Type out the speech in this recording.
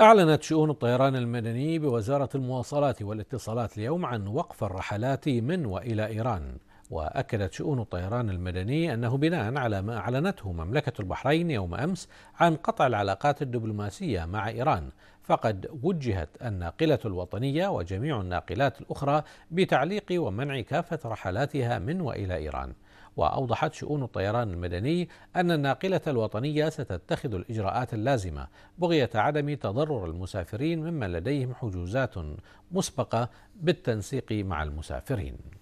أعلنت شؤون الطيران المدني بوزارة المواصلات والاتصالات اليوم عن وقف الرحلات من وإلى إيران وأكدت شؤون الطيران المدني أنه بناء على ما أعلنته مملكة البحرين يوم أمس عن قطع العلاقات الدبلوماسية مع إيران فقد وجهت الناقلة الوطنية وجميع الناقلات الأخرى بتعليق ومنع كافة رحلاتها من وإلى إيران وأوضحت شؤون الطيران المدني أن الناقلة الوطنية ستتخذ الإجراءات اللازمة بغية عدم تضرر المسافرين ممن لديهم حجوزات مسبقة بالتنسيق مع المسافرين